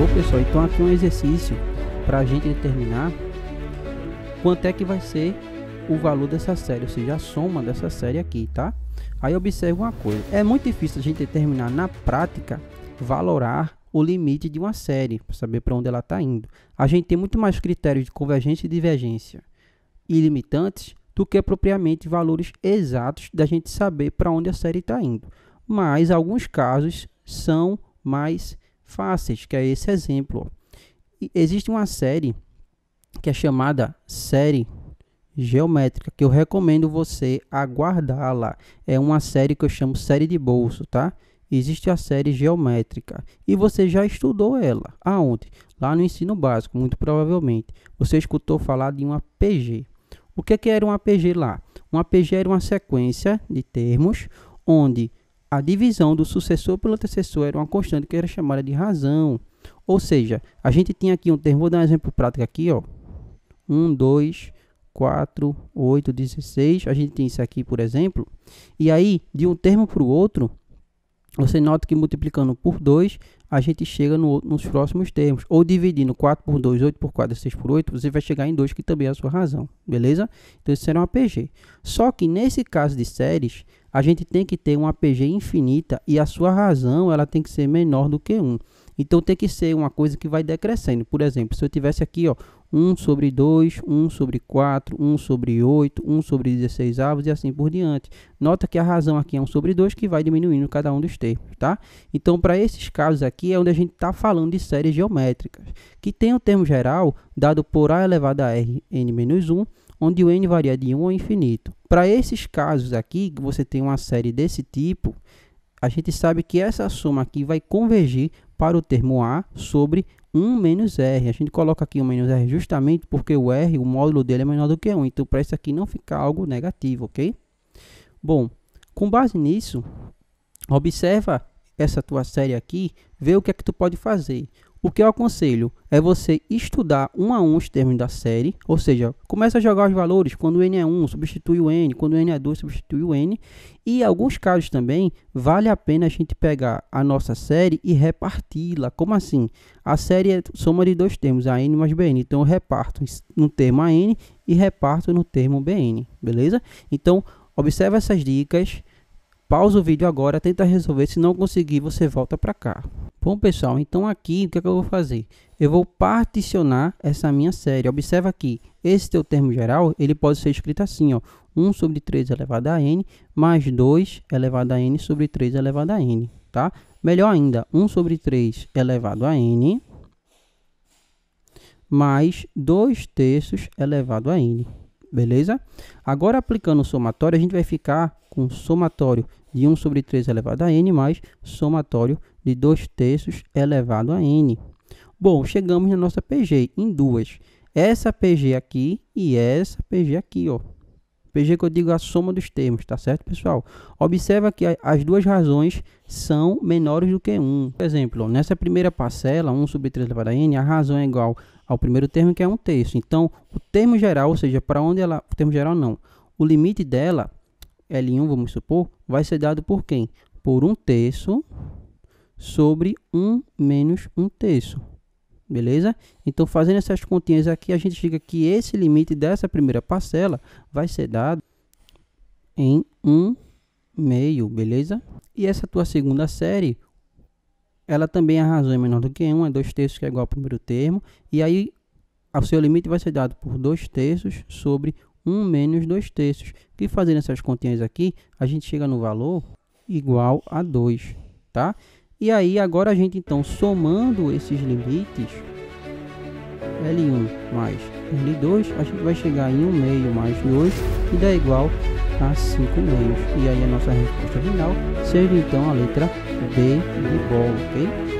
Bom pessoal, então aqui é um exercício para a gente determinar quanto é que vai ser o valor dessa série, ou seja, a soma dessa série aqui, tá? Aí observa uma coisa, é muito difícil a gente determinar na prática valorar o limite de uma série, para saber para onde ela está indo. A gente tem muito mais critérios de convergência e divergência e limitantes do que propriamente valores exatos da gente saber para onde a série está indo. Mas alguns casos são mais fáceis, que é esse exemplo. E existe uma série que é chamada série geométrica que eu recomendo você aguardá-la. É uma série que eu chamo série de bolso, tá? Existe a série geométrica e você já estudou ela aonde? Lá no ensino básico, muito provavelmente. Você escutou falar de uma PG. O que, é que era um PG lá? Um PG era uma sequência de termos onde a divisão do sucessor pelo antecessor era uma constante que era chamada de razão. Ou seja, a gente tinha aqui um termo, vou dar um exemplo prático aqui, ó. 1, 2, 4, 8, 16. A gente tem isso aqui, por exemplo. E aí, de um termo para o outro, você nota que multiplicando por 2, a gente chega no, nos próximos termos. Ou dividindo 4 por 2, 8 por 4, 6 por 8, você vai chegar em 2, que também é a sua razão. Beleza? Então, isso será um APG. Só que nesse caso de séries, a gente tem que ter uma PG infinita e a sua razão ela tem que ser menor do que 1. Então tem que ser uma coisa que vai decrescendo. Por exemplo, se eu tivesse aqui ó, 1 sobre 2, 1 sobre 4, 1 sobre 8, 1 sobre 16 avos e assim por diante. Nota que a razão aqui é 1 sobre 2 que vai diminuindo cada um dos termos, tá? Então para esses casos aqui é onde a gente está falando de séries geométricas, que tem o termo geral dado por A elevado a Rn 1 onde o n varia de 1 ao infinito. Para esses casos aqui, que você tem uma série desse tipo, a gente sabe que essa soma aqui vai convergir para o termo A sobre 1 menos R. A gente coloca aqui 1 menos R justamente porque o R, o módulo dele é menor do que 1. Então, para isso aqui não ficar algo negativo, ok? Bom, com base nisso, observa essa tua série aqui, vê o que é que tu pode fazer. O que eu aconselho é você estudar um a um os termos da série, ou seja, começa a jogar os valores quando o n é 1 substitui o n, quando o n é 2 substitui o n, e em alguns casos também vale a pena a gente pegar a nossa série e reparti-la. Como assim? A série é soma de dois termos, a n mais bn, então eu reparto no termo a n e reparto no termo bn, beleza? Então, observa essas dicas, pausa o vídeo agora, tenta resolver, se não conseguir você volta para cá. Bom, pessoal, então aqui o que, é que, eu vou fazer? Eu vou particionar essa minha série. Observa aqui, esse teu termo geral, ele pode ser escrito assim, ó. 1 sobre 3 elevado a n, mais 2 elevado a n sobre 3 elevado a n, tá? Melhor ainda, 1 sobre 3 elevado a n, mais 2 terços elevado a n, beleza? Agora, aplicando o somatório, a gente vai ficar com somatório de 1 sobre 3 elevado a n, mais somatório de de 2 terços elevado a n. Bom, chegamos na nossa PG em duas. Essa PG aqui e essa PG aqui, ó. PG que eu digo a soma dos termos, tá certo, pessoal? Observa que as duas razões são menores do que 1. Por exemplo, nessa primeira parcela, 1 sobre 3 elevado a n, a razão é igual ao primeiro termo, que é 1 terço. Então, o termo geral, ou seja, para onde ela... O termo geral não. O limite dela, L1, vamos supor, vai ser dado por quem? Por 1 terço sobre 1 menos 1 terço. Beleza? Então, fazendo essas continhas aqui, a gente chega que esse limite dessa primeira parcela vai ser dado em 1 meio, beleza? E essa tua segunda série, ela também é a razão é menor do que 1, é 2 terços que é igual ao primeiro termo. E aí, o seu limite vai ser dado por 2 terços sobre 1 menos 2 terços. E fazendo essas continhas aqui, a gente chega no valor igual a 2, Tá? E aí agora a gente então somando esses limites L1 mais L2 a gente vai chegar em 1 meio mais 2 que dá igual a 5 meios. E aí a nossa resposta final seria então a letra B de bola, ok?